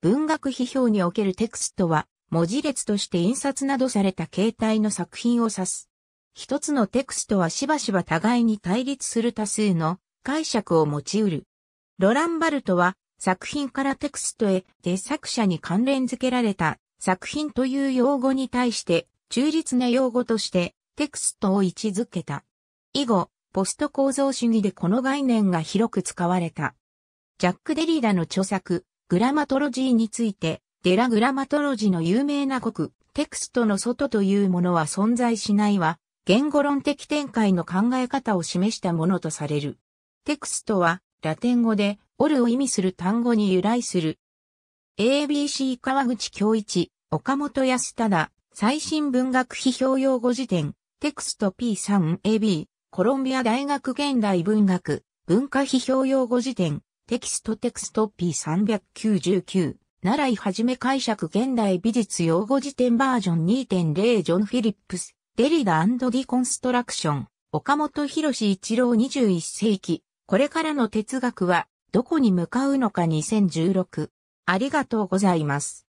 文学批評におけるテクストは、文字列として印刷などされた形態の作品を指す。一つのテクストはしばしば互いに対立する多数の解釈を持ち得る。ロランバルトは作品からテクストへで作者に関連付けられた作品という用語に対して中立な用語としてテクストを位置づけた。以後、ポスト構造主義でこの概念が広く使われた。ジャック・デリーダの著作、グラマトロジーについて、デラグラマトロジーの有名な国、テクストの外というものは存在しないは、言語論的展開の考え方を示したものとされる。テクストは、ラテン語で、オルを意味する単語に由来する。ABC 川口京一、岡本康忠、最新文学批評用語辞典、テクスト P3AB、コロンビア大学現代文学、文化批評用語辞典、テキストテクスト P399 習いはじめ解釈現代美術用語辞典バージョン2.0ジョン・フィリップス、デリダディコンストラクション、岡本博士一郎21世紀、これからの哲学はどこに向かうのか2016。ありがとうございます。